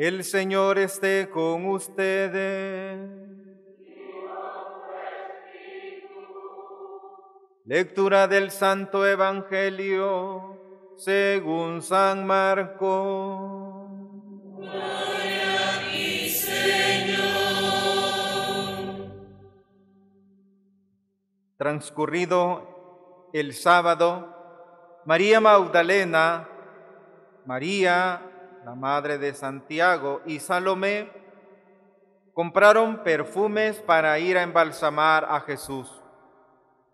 El Señor esté con ustedes. Lectura del Santo Evangelio según San Marcos. Transcurrido el sábado, María Magdalena, María la madre de Santiago, y Salomé compraron perfumes para ir a embalsamar a Jesús.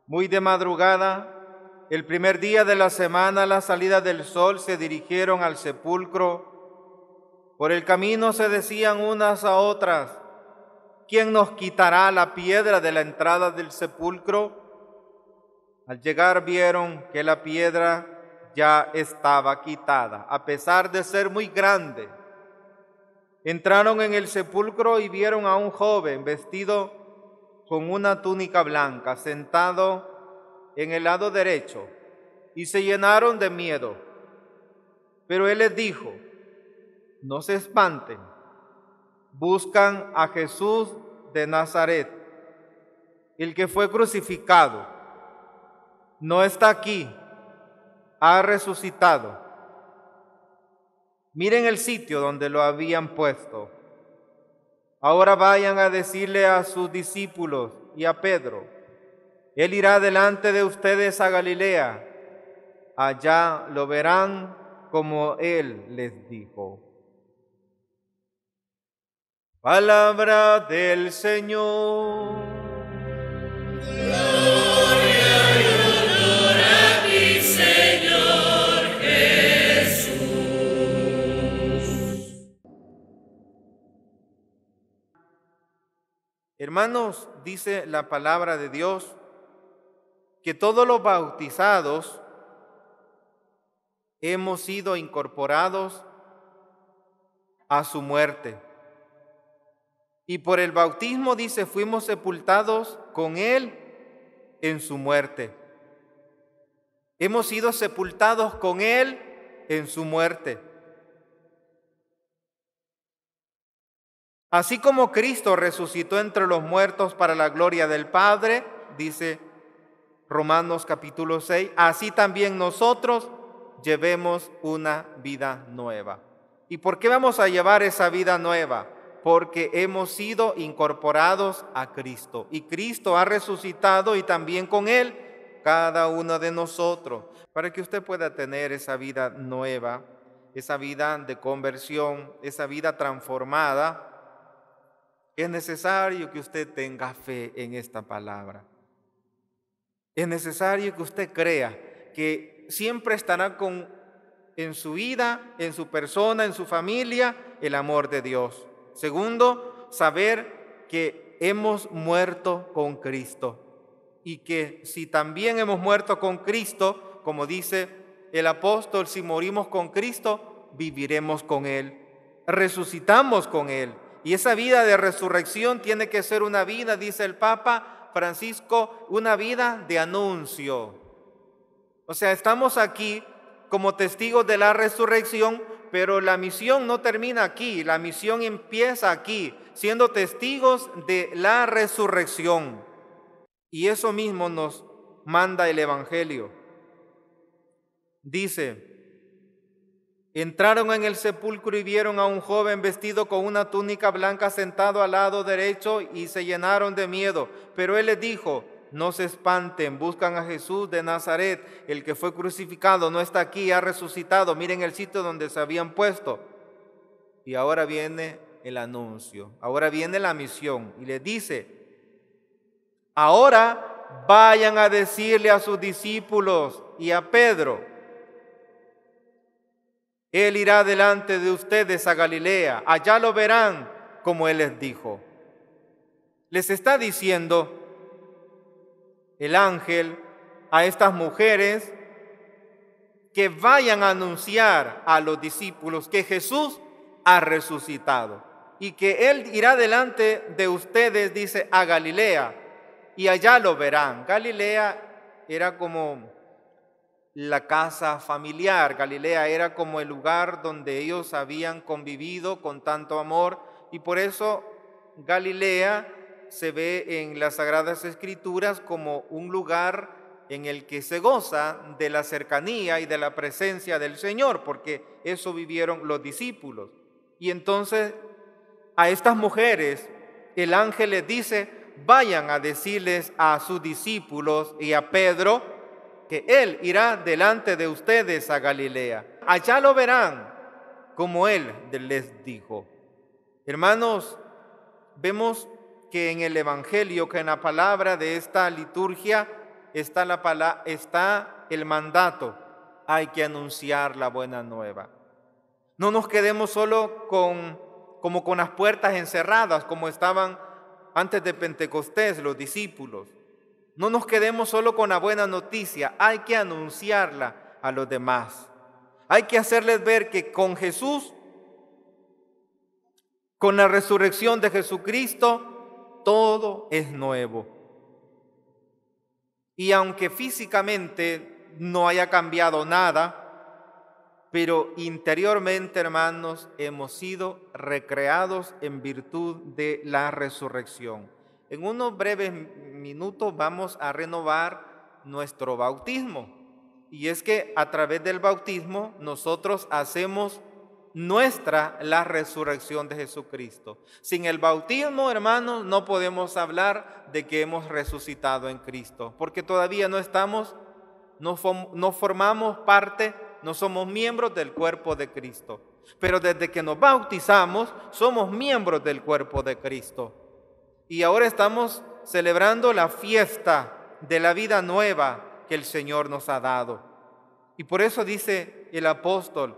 Muy de madrugada, el primer día de la semana, a la salida del sol, se dirigieron al sepulcro. Por el camino se decían unas a otras, ¿quién nos quitará la piedra de la entrada del sepulcro? Al llegar vieron que la piedra ya estaba quitada, a pesar de ser muy grande. Entraron en el sepulcro y vieron a un joven vestido con una túnica blanca, sentado en el lado derecho, y se llenaron de miedo. Pero él les dijo, no se espanten, buscan a Jesús de Nazaret, el que fue crucificado. No está aquí ha resucitado. Miren el sitio donde lo habían puesto. Ahora vayan a decirle a sus discípulos y a Pedro, Él irá delante de ustedes a Galilea, allá lo verán como Él les dijo. Palabra del Señor. Hermanos, dice la palabra de Dios, que todos los bautizados hemos sido incorporados a su muerte. Y por el bautismo, dice, fuimos sepultados con Él en su muerte. Hemos sido sepultados con Él en su muerte. Así como Cristo resucitó entre los muertos para la gloria del Padre, dice Romanos capítulo 6, así también nosotros llevemos una vida nueva. ¿Y por qué vamos a llevar esa vida nueva? Porque hemos sido incorporados a Cristo y Cristo ha resucitado y también con Él cada uno de nosotros, para que usted pueda tener esa vida nueva, esa vida de conversión, esa vida transformada es necesario que usted tenga fe en esta palabra. Es necesario que usted crea que siempre estará con, en su vida, en su persona, en su familia, el amor de Dios. Segundo, saber que hemos muerto con Cristo y que si también hemos muerto con Cristo, como dice el apóstol, si morimos con Cristo, viviremos con Él, resucitamos con Él. Y esa vida de resurrección tiene que ser una vida, dice el Papa Francisco, una vida de anuncio. O sea, estamos aquí como testigos de la resurrección, pero la misión no termina aquí, la misión empieza aquí, siendo testigos de la resurrección. Y eso mismo nos manda el Evangelio. Dice, Entraron en el sepulcro y vieron a un joven vestido con una túnica blanca sentado al lado derecho y se llenaron de miedo. Pero él les dijo, no se espanten, buscan a Jesús de Nazaret, el que fue crucificado, no está aquí, ha resucitado. Miren el sitio donde se habían puesto. Y ahora viene el anuncio, ahora viene la misión y le dice, ahora vayan a decirle a sus discípulos y a Pedro, él irá delante de ustedes a Galilea, allá lo verán como Él les dijo. Les está diciendo el ángel a estas mujeres que vayan a anunciar a los discípulos que Jesús ha resucitado y que Él irá delante de ustedes, dice, a Galilea y allá lo verán. Galilea era como la casa familiar. Galilea era como el lugar donde ellos habían convivido con tanto amor y por eso Galilea se ve en las Sagradas Escrituras como un lugar en el que se goza de la cercanía y de la presencia del Señor, porque eso vivieron los discípulos. Y entonces a estas mujeres el ángel les dice, vayan a decirles a sus discípulos y a Pedro, él irá delante de ustedes a Galilea. Allá lo verán, como Él les dijo. Hermanos, vemos que en el Evangelio, que en la palabra de esta liturgia está, la está el mandato. Hay que anunciar la buena nueva. No nos quedemos solo como con las puertas encerradas, como estaban antes de Pentecostés los discípulos. No nos quedemos solo con la buena noticia, hay que anunciarla a los demás. Hay que hacerles ver que con Jesús, con la resurrección de Jesucristo, todo es nuevo. Y aunque físicamente no haya cambiado nada, pero interiormente, hermanos, hemos sido recreados en virtud de la resurrección. En unos breves minutos vamos a renovar nuestro bautismo. Y es que a través del bautismo nosotros hacemos nuestra la resurrección de Jesucristo. Sin el bautismo, hermanos, no podemos hablar de que hemos resucitado en Cristo, porque todavía no estamos, no, no formamos parte, no somos miembros del cuerpo de Cristo. Pero desde que nos bautizamos, somos miembros del cuerpo de Cristo. Y ahora estamos celebrando la fiesta de la vida nueva que el Señor nos ha dado. Y por eso dice el apóstol,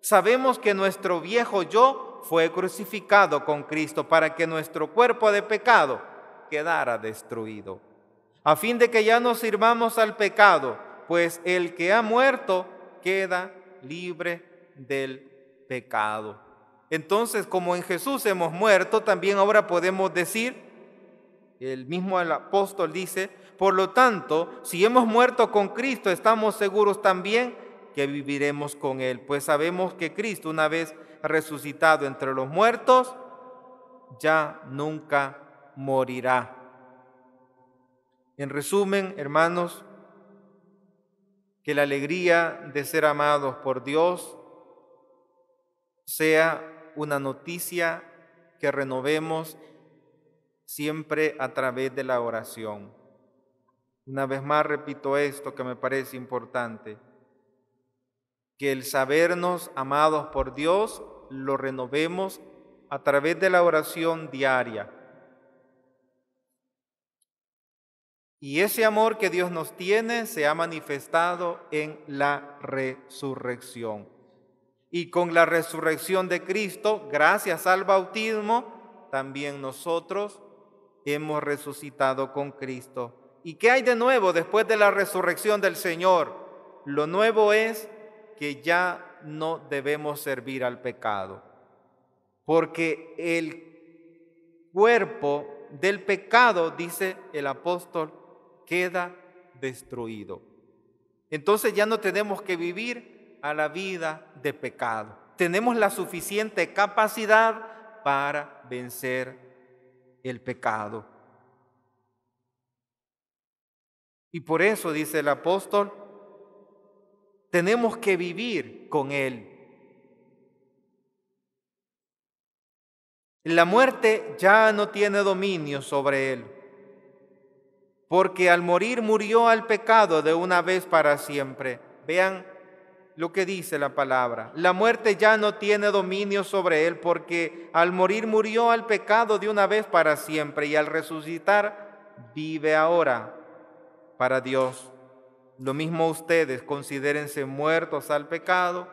sabemos que nuestro viejo yo fue crucificado con Cristo para que nuestro cuerpo de pecado quedara destruido, a fin de que ya no sirvamos al pecado, pues el que ha muerto queda libre del pecado. Entonces, como en Jesús hemos muerto, también ahora podemos decir, el mismo apóstol dice, por lo tanto, si hemos muerto con Cristo, estamos seguros también que viviremos con Él, pues sabemos que Cristo, una vez resucitado entre los muertos, ya nunca morirá. En resumen, hermanos, que la alegría de ser amados por Dios sea una noticia que renovemos siempre a través de la oración. Una vez más repito esto que me parece importante, que el sabernos amados por Dios lo renovemos a través de la oración diaria. Y ese amor que Dios nos tiene se ha manifestado en la resurrección. Y con la resurrección de Cristo, gracias al bautismo, también nosotros hemos resucitado con Cristo. ¿Y qué hay de nuevo después de la resurrección del Señor? Lo nuevo es que ya no debemos servir al pecado, porque el cuerpo del pecado, dice el apóstol, queda destruido. Entonces ya no tenemos que vivir a la vida de pecado. Tenemos la suficiente capacidad para vencer el pecado. Y por eso, dice el apóstol, tenemos que vivir con Él. La muerte ya no tiene dominio sobre Él, porque al morir murió al pecado de una vez para siempre. Vean lo que dice la palabra. La muerte ya no tiene dominio sobre él porque al morir murió al pecado de una vez para siempre y al resucitar vive ahora para Dios. Lo mismo ustedes, considérense muertos al pecado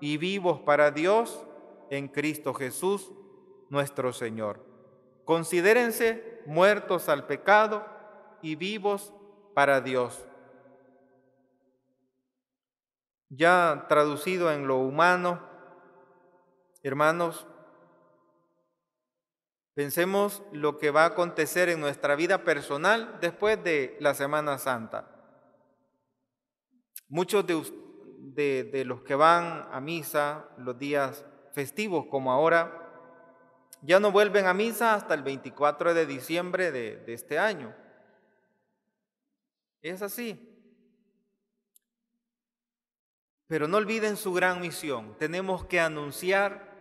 y vivos para Dios en Cristo Jesús, nuestro Señor. Considérense muertos al pecado y vivos para Dios ya traducido en lo humano, hermanos, pensemos lo que va a acontecer en nuestra vida personal después de la Semana Santa. Muchos de, los que van a misa los días festivos como ahora, ya no vuelven a misa hasta el 24 de diciembre de, de este año. Es así. Pero no olviden su gran misión. Tenemos que anunciar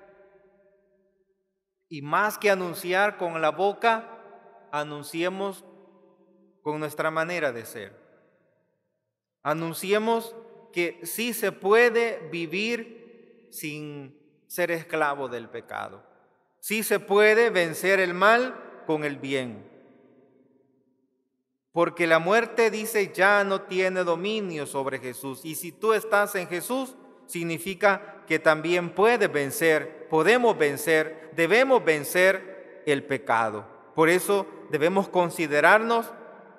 y más que anunciar con la boca, anunciemos con nuestra manera de ser. Anunciemos que sí se puede vivir sin ser esclavo del pecado. Sí se puede vencer el mal con el bien. Porque la muerte dice ya no tiene dominio sobre Jesús. Y si tú estás en Jesús, significa que también puedes vencer, podemos vencer, debemos vencer el pecado. Por eso debemos considerarnos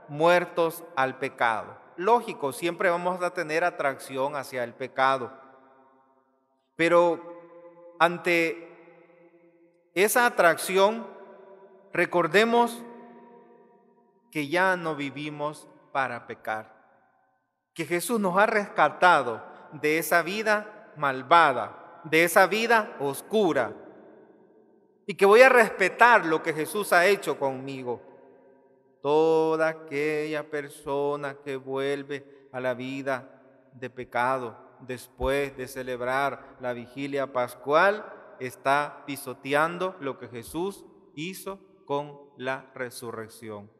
muertos al pecado. Lógico, siempre vamos a tener atracción hacia el pecado. Pero ante esa atracción, recordemos que ya no vivimos para pecar, que Jesús nos ha rescatado de esa vida malvada, de esa vida oscura, y que voy a respetar lo que Jesús ha hecho conmigo. Toda aquella persona que vuelve a la vida de pecado después de celebrar la vigilia pascual está pisoteando lo que Jesús hizo con la resurrección.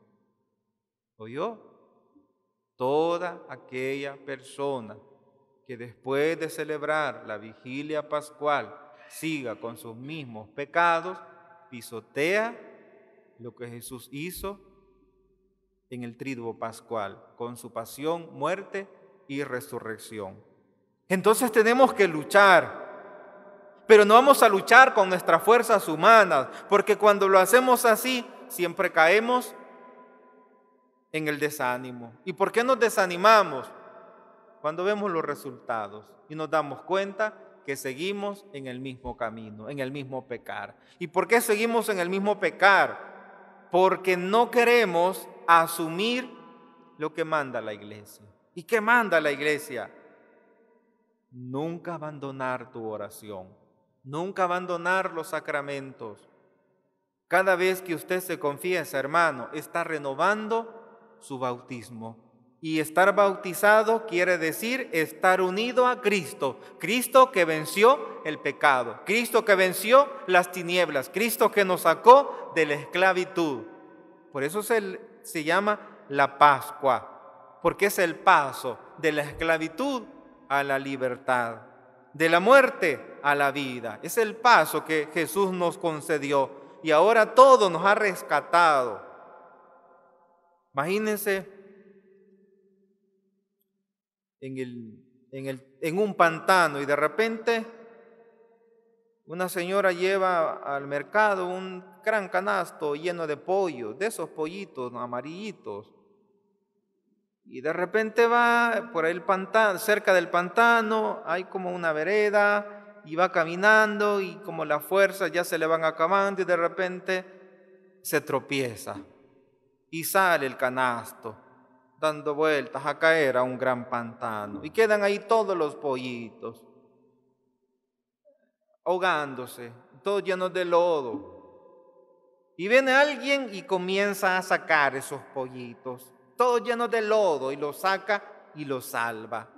¿Oyó? Toda aquella persona que después de celebrar la vigilia pascual siga con sus mismos pecados, pisotea lo que Jesús hizo en el triduo pascual, con su pasión, muerte y resurrección. Entonces tenemos que luchar pero no vamos a luchar con nuestras fuerzas humanas, porque cuando lo hacemos así, siempre caemos en el desánimo. ¿Y por qué nos desanimamos? Cuando vemos los resultados y nos damos cuenta que seguimos en el mismo camino, en el mismo pecar. ¿Y por qué seguimos en el mismo pecar? Porque no queremos asumir lo que manda la iglesia. ¿Y qué manda la iglesia? Nunca abandonar tu oración, nunca abandonar los sacramentos. Cada vez que usted se confiesa, hermano, está renovando su bautismo. Y estar bautizado quiere decir estar unido a Cristo, Cristo que venció el pecado, Cristo que venció las tinieblas, Cristo que nos sacó de la esclavitud. Por eso se, se llama la Pascua, porque es el paso de la esclavitud a la libertad, de la muerte a la vida. Es el paso que Jesús nos concedió y ahora todo nos ha rescatado Imagínense en, en, un pantano y de repente una señora lleva al mercado un gran canasto lleno de pollo, de esos pollitos amarillitos. Y de repente va por el pantano, cerca del pantano, hay como una vereda y va caminando y como las fuerzas ya se le van acabando y de repente se tropieza y sale el canasto dando vueltas a caer a un gran pantano y quedan ahí todos los pollitos ahogándose, todos llenos de lodo. Y viene alguien y comienza a sacar esos pollitos, todos llenos de lodo, y los saca y los salva.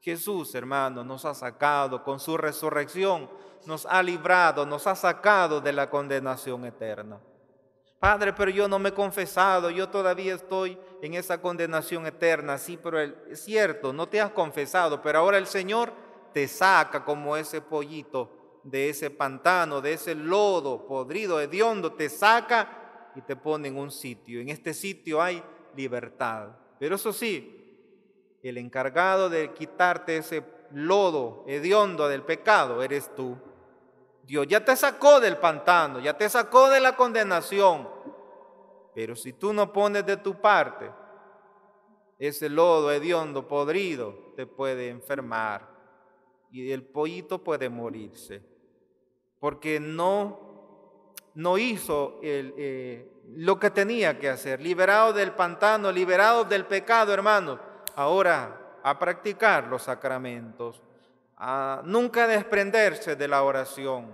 Jesús, hermano, nos ha sacado con su resurrección, nos ha librado, nos ha sacado de la condenación eterna. Padre, pero yo no me he confesado, yo todavía estoy en esa condenación eterna. Sí, pero es cierto, no te has confesado, pero ahora el Señor te saca como ese pollito de ese pantano, de ese lodo podrido, hediondo, te saca y te pone en un sitio. En este sitio hay libertad. Pero eso sí, el encargado de quitarte ese lodo hediondo del pecado eres tú. Dios ya te sacó del pantano, ya te sacó de la condenación. Pero si tú no pones de tu parte, ese lodo hediondo, podrido, te puede enfermar y el pollito puede morirse. Porque no, no hizo eh, lo que tenía que hacer. Liberado del pantano, liberado del pecado, hermanos. Ahora a practicar los sacramentos nunca desprenderse de la oración.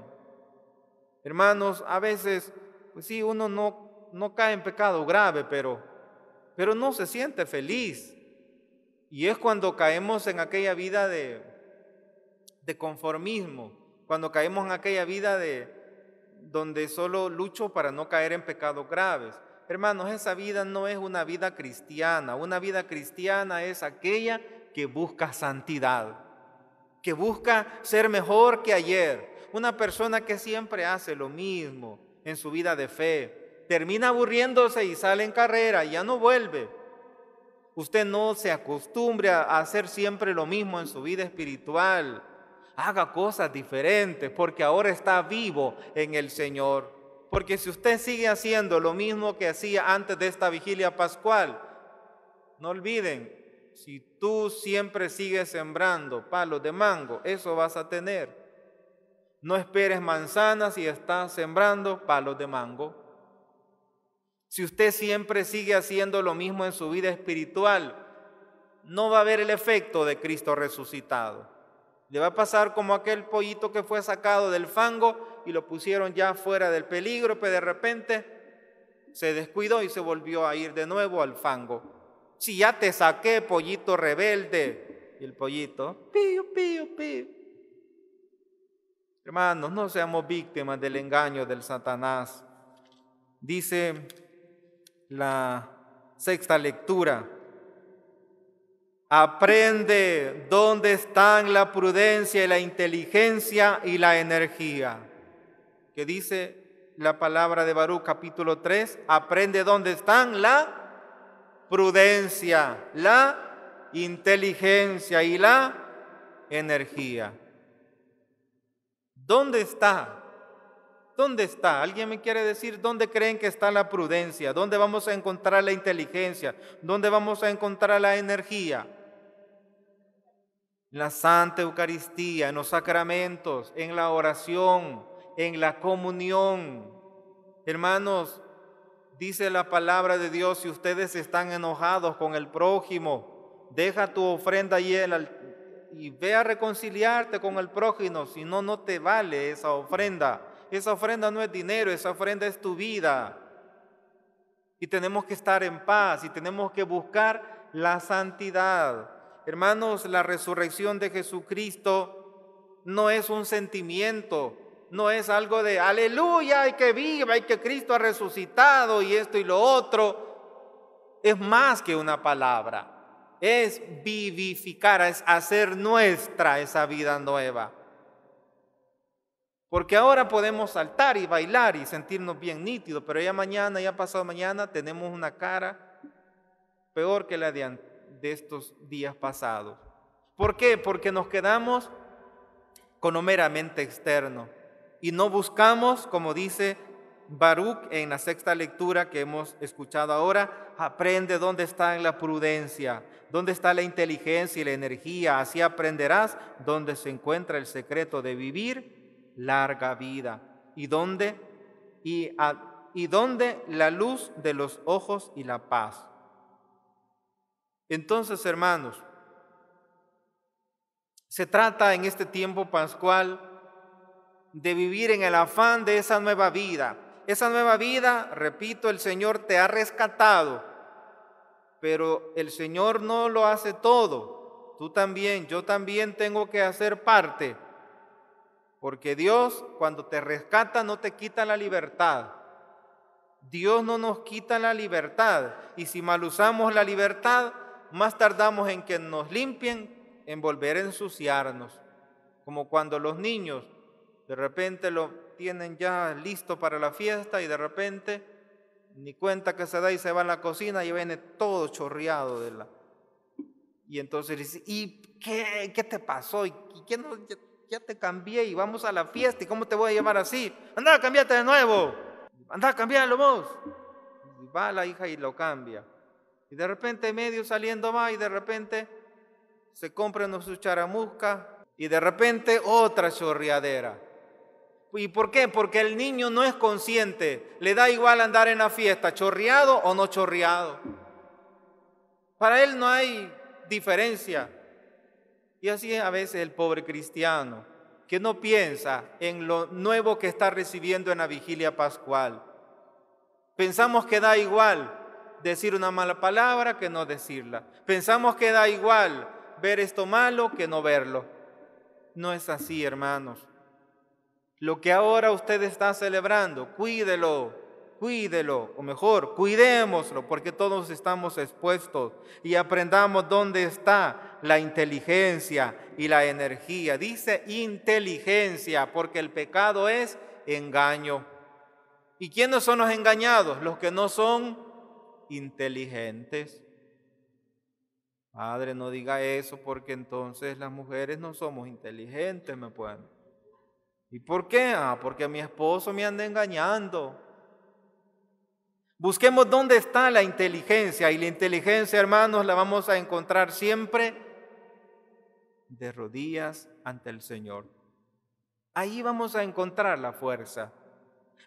Hermanos, a veces, pues sí, uno no, no cae en pecado grave, pero, pero no se siente feliz. Y es cuando caemos en aquella vida de, de conformismo, cuando caemos en aquella vida de donde solo lucho para no caer en pecados graves. Hermanos, esa vida no es una vida cristiana. Una vida cristiana es aquella que busca santidad que busca ser mejor que ayer, una persona que siempre hace lo mismo en su vida de fe, termina aburriéndose y sale en carrera y ya no vuelve. Usted no se acostumbre a hacer siempre lo mismo en su vida espiritual. Haga cosas diferentes porque ahora está vivo en el Señor. Porque si usted sigue haciendo lo mismo que hacía antes de esta vigilia pascual, no olviden, si tú siempre sigues sembrando palos de mango, eso vas a tener. No esperes manzanas si estás sembrando palos de mango. Si usted siempre sigue haciendo lo mismo en su vida espiritual, no va a haber el efecto de Cristo resucitado. Le va a pasar como aquel pollito que fue sacado del fango y lo pusieron ya fuera del peligro, pero de repente se descuidó y se volvió a ir de nuevo al fango. Si ya te saqué, pollito rebelde. Y el pollito, pío, pío, pío. Hermanos, no seamos víctimas del engaño del Satanás. Dice la sexta lectura. Aprende dónde están la prudencia y la inteligencia y la energía. Que dice la palabra de Barú capítulo 3, aprende dónde están la prudencia, la inteligencia y la energía. ¿Dónde está? ¿Dónde está? ¿Alguien me quiere decir dónde creen que está la prudencia? ¿Dónde vamos a encontrar la inteligencia? ¿Dónde vamos a encontrar la energía? En la Santa Eucaristía, en los sacramentos, en la oración, en la comunión. Hermanos, Dice la palabra de Dios, si ustedes están enojados con el prójimo, deja tu ofrenda y, y ve a reconciliarte con el prójimo, si no, no te vale esa ofrenda. Esa ofrenda no es dinero, esa ofrenda es tu vida. Y tenemos que estar en paz y tenemos que buscar la santidad. Hermanos, la resurrección de Jesucristo no es un sentimiento, no es algo de aleluya, hay que viva, y que Cristo ha resucitado y esto y lo otro. Es más que una palabra, es vivificar, es hacer nuestra esa vida nueva. Porque ahora podemos saltar y bailar y sentirnos bien nítidos, pero ya mañana, ya pasado mañana, tenemos una cara peor que la de, de estos días pasados. ¿Por qué? Porque nos quedamos con lo meramente externo y no buscamos, como dice Baruch en la sexta lectura que hemos escuchado ahora, aprende dónde está la prudencia, dónde está la inteligencia y la energía, así aprenderás dónde se encuentra el secreto de vivir larga vida y dónde y dónde la luz de los ojos y la paz. Entonces, hermanos, se trata en este tiempo pascual de vivir en el afán de esa nueva vida. Esa nueva vida, repito, el Señor te ha rescatado, pero el Señor no lo hace todo. Tú también, yo también tengo que hacer parte, porque Dios cuando te rescata no te quita la libertad. Dios no nos quita la libertad y si mal usamos la libertad, más tardamos en que nos limpien, en volver a ensuciarnos, como cuando los niños de repente lo tienen ya listo para la fiesta y de repente ni cuenta que se da y se va a la cocina y viene todo chorreado de la... Y entonces dice, ¿y qué, qué te pasó? ¿Y qué no, ya, te cambié y vamos a la fiesta y cómo te voy a llamar así? Anda, cambiate de nuevo. Anda, cámbialo vos. Y va la hija y lo cambia. Y de repente medio saliendo va y de repente se compra sus sucharamusca y de repente otra chorreadera. ¿Y por qué? Porque el niño no es consciente, le da igual andar en la fiesta, chorreado o no chorreado. Para él no hay diferencia. Y así es a veces el pobre cristiano, que no piensa en lo nuevo que está recibiendo en la vigilia pascual. Pensamos que da igual decir una mala palabra que no decirla. Pensamos que da igual ver esto malo que no verlo. No es así, hermanos. Lo que ahora usted está celebrando, cuídelo, cuídelo, o mejor, cuidémoslo, porque todos estamos expuestos y aprendamos dónde está la inteligencia y la energía. Dice inteligencia, porque el pecado es engaño. ¿Y quiénes son los engañados? Los que no son inteligentes. Padre, no diga eso porque entonces las mujeres no somos inteligentes, me pueden. ¿Y por qué? Ah, porque mi esposo me anda engañando. Busquemos dónde está la inteligencia y la inteligencia, hermanos, la vamos a encontrar siempre de rodillas ante el Señor. Ahí vamos a encontrar la fuerza.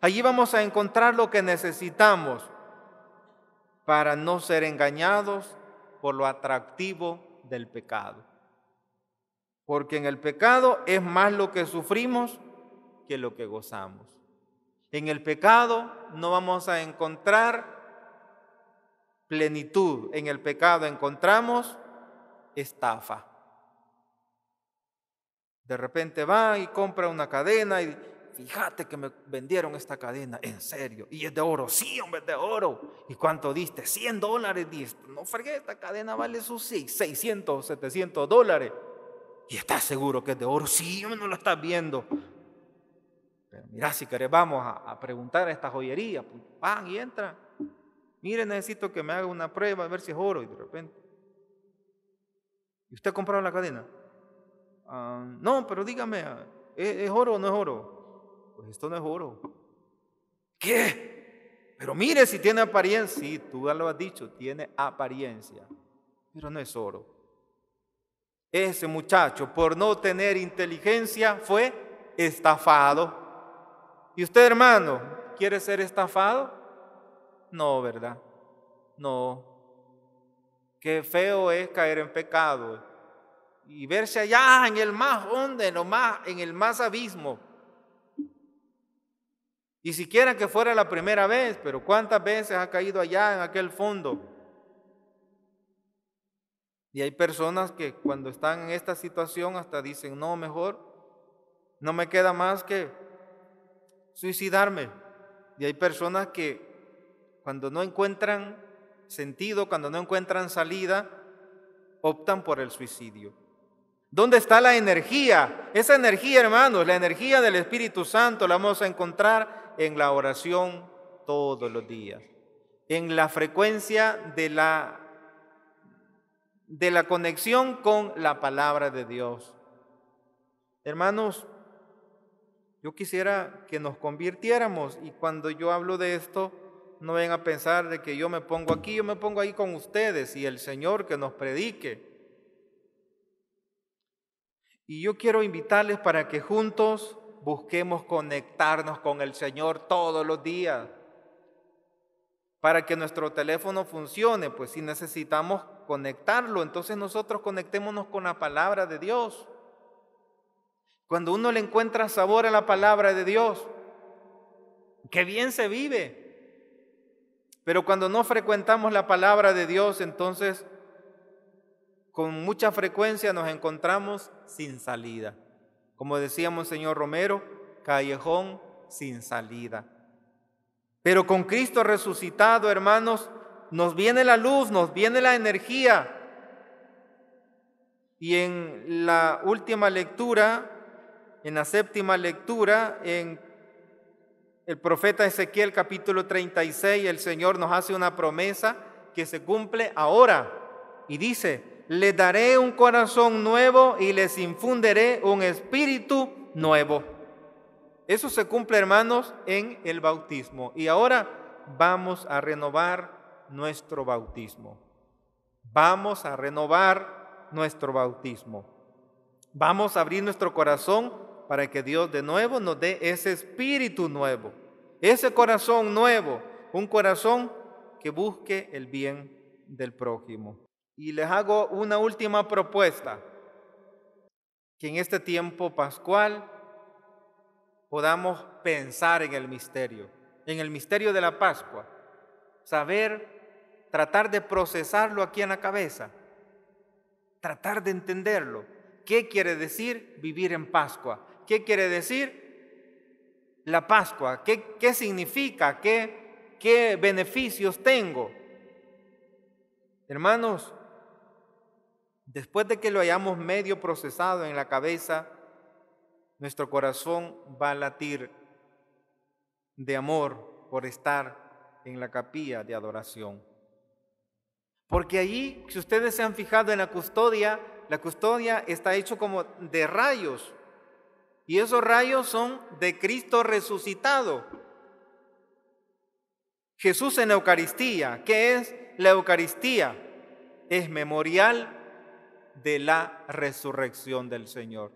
Allí vamos a encontrar lo que necesitamos para no ser engañados por lo atractivo del pecado. Porque en el pecado es más lo que sufrimos que lo que gozamos. En el pecado no vamos a encontrar plenitud, en el pecado encontramos estafa. De repente va y compra una cadena y fíjate que me vendieron esta cadena, en serio, y es de oro, sí, hombre, es de oro. ¿Y cuánto diste? 100 dólares No fregué, esta cadena vale sus 600, 700 dólares. ¿Y estás seguro que es de oro? Sí, hombre, no lo estás viendo. Mira, si querés, vamos a, preguntar a esta joyería. Pues, van y entra. Mire, necesito que me haga una prueba, a ver si es oro. Y de repente. ¿Y usted ha la cadena? Ah, no, pero dígame, ¿es, ¿es, oro o no es oro? Pues esto no es oro. ¿Qué? Pero mire si tiene apariencia. Sí, tú ya lo has dicho, tiene apariencia. Pero no es oro. Ese muchacho, por no tener inteligencia, fue estafado. ¿Y usted, hermano, quiere ser estafado? No, ¿verdad? No. Qué feo es caer en pecado y verse allá en el más hondo, en, en el más abismo. Y siquiera que fuera la primera vez, pero ¿cuántas veces ha caído allá en aquel fondo? Y hay personas que cuando están en esta situación hasta dicen, no, mejor, no me queda más que suicidarme. Y hay personas que cuando no encuentran sentido, cuando no encuentran salida, optan por el suicidio. ¿Dónde está la energía? Esa energía, hermanos, la energía del Espíritu Santo la vamos a encontrar en la oración todos los días, en la frecuencia de la de la conexión con la palabra de Dios. Hermanos, yo quisiera que nos convirtiéramos y cuando yo hablo de esto, no vengan a pensar de que yo me pongo aquí, yo me pongo ahí con ustedes y el Señor que nos predique. Y yo quiero invitarles para que juntos busquemos conectarnos con el Señor todos los días. Para que nuestro teléfono funcione, pues si necesitamos conectarlo, entonces nosotros conectémonos con la palabra de Dios. Cuando uno le encuentra sabor a la palabra de Dios, qué bien se vive. Pero cuando no frecuentamos la palabra de Dios, entonces con mucha frecuencia nos encontramos sin salida. Como decíamos, señor Romero, callejón sin salida. Pero con Cristo resucitado, hermanos, nos viene la luz, nos viene la energía. Y en la última lectura en la séptima lectura, en el profeta Ezequiel capítulo 36, el Señor nos hace una promesa que se cumple ahora y dice, le daré un corazón nuevo y les infundiré un espíritu nuevo. Eso se cumple, hermanos, en el bautismo. Y ahora vamos a renovar nuestro bautismo. Vamos a renovar nuestro bautismo. Vamos a abrir nuestro corazón para que Dios de nuevo nos dé ese espíritu nuevo, ese corazón nuevo, un corazón que busque el bien del prójimo. Y les hago una última propuesta, que en este tiempo pascual podamos pensar en el misterio, en el misterio de la Pascua, saber, tratar de procesarlo aquí en la cabeza, tratar de entenderlo. ¿Qué quiere decir vivir en Pascua? ¿Qué quiere decir la Pascua? ¿Qué, significa? ¿Qué, ¿Qué beneficios tengo? Hermanos, después de que lo hayamos medio procesado en la cabeza, nuestro corazón va a latir de amor por estar en la capilla de adoración. Porque allí, si ustedes se han fijado en la custodia, la custodia está hecho como de rayos. Y esos rayos son de Cristo resucitado. Jesús en Eucaristía. ¿Qué es la Eucaristía? Es memorial de la resurrección del Señor.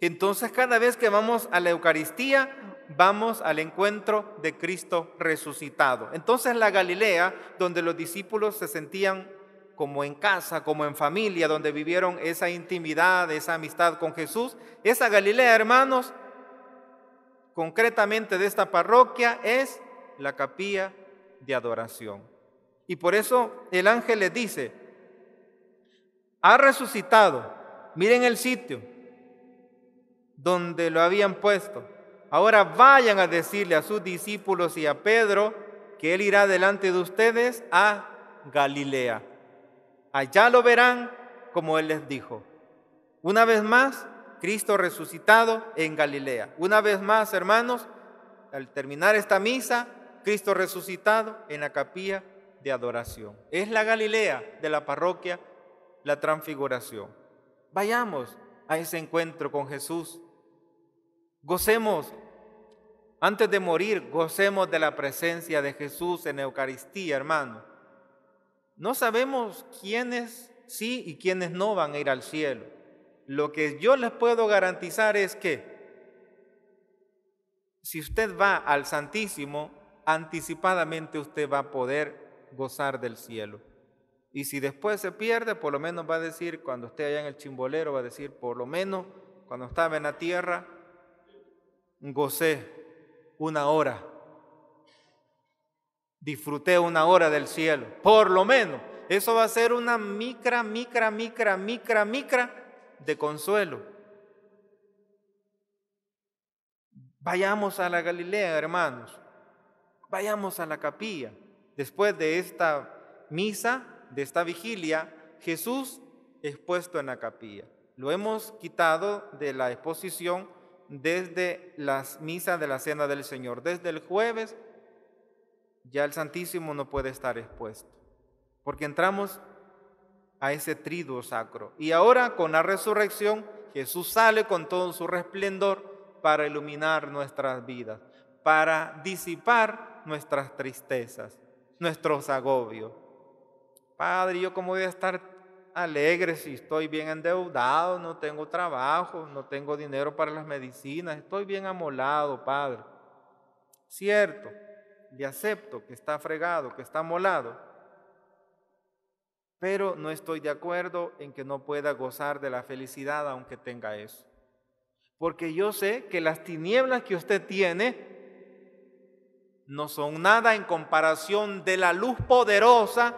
Entonces cada vez que vamos a la Eucaristía, vamos al encuentro de Cristo resucitado. Entonces la Galilea, donde los discípulos se sentían como en casa, como en familia, donde vivieron esa intimidad, esa amistad con Jesús. Esa Galilea, hermanos, concretamente de esta parroquia, es la capilla de adoración. Y por eso el ángel le dice, ha resucitado, miren el sitio donde lo habían puesto. Ahora vayan a decirle a sus discípulos y a Pedro que él irá delante de ustedes a Galilea. Allá lo verán como Él les dijo. Una vez más, Cristo resucitado en Galilea. Una vez más, hermanos, al terminar esta misa, Cristo resucitado en la capilla de adoración. Es la Galilea de la parroquia, la transfiguración. Vayamos a ese encuentro con Jesús. Gocemos, antes de morir, gocemos de la presencia de Jesús en la Eucaristía, hermano no sabemos quiénes sí y quiénes no van a ir al cielo. Lo que yo les puedo garantizar es que si usted va al Santísimo, anticipadamente usted va a poder gozar del cielo. Y si después se pierde, por lo menos va a decir, cuando esté allá en el chimbolero, va a decir, por lo menos cuando estaba en la tierra, gocé una hora disfruté una hora del cielo, por lo menos. Eso va a ser una micra, micra, micra, micra, micra de consuelo. Vayamos a la Galilea, hermanos. Vayamos a la capilla. Después de esta misa, de esta vigilia, Jesús es puesto en la capilla. Lo hemos quitado de la exposición desde las misas de la Cena del Señor, desde el jueves ya el Santísimo no puede estar expuesto, porque entramos a ese triduo sacro. Y ahora con la resurrección, Jesús sale con todo su resplendor para iluminar nuestras vidas, para disipar nuestras tristezas, nuestros agobios. Padre, yo cómo voy a estar alegre si estoy bien endeudado, no tengo trabajo, no tengo dinero para las medicinas, estoy bien amolado, Padre. Cierto, le acepto que está fregado, que está molado, pero no estoy de acuerdo en que no pueda gozar de la felicidad aunque tenga eso. Porque yo sé que las tinieblas que usted tiene no son nada en comparación de la luz poderosa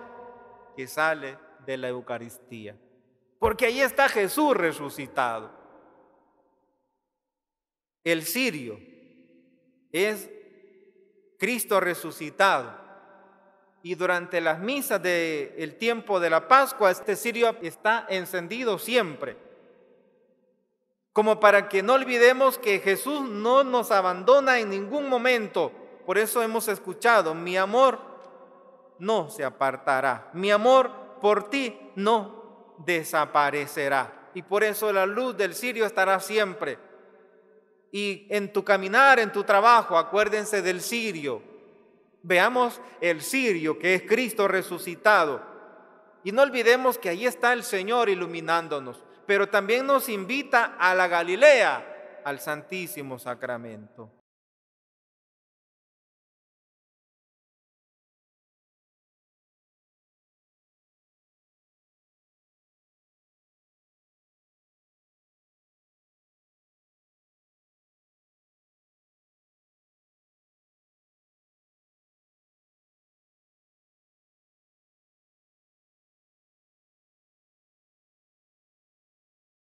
que sale de la Eucaristía. Porque ahí está Jesús resucitado. El sirio es Cristo resucitado. Y durante las misas del tiempo de la Pascua, este cirio está encendido siempre. Como para que no olvidemos que Jesús no nos abandona en ningún momento. Por eso hemos escuchado, mi amor no se apartará. Mi amor por ti no desaparecerá. Y por eso la luz del cirio estará siempre y en tu caminar, en tu trabajo, acuérdense del sirio. Veamos el sirio que es Cristo resucitado. Y no olvidemos que ahí está el Señor iluminándonos, pero también nos invita a la Galilea, al Santísimo Sacramento.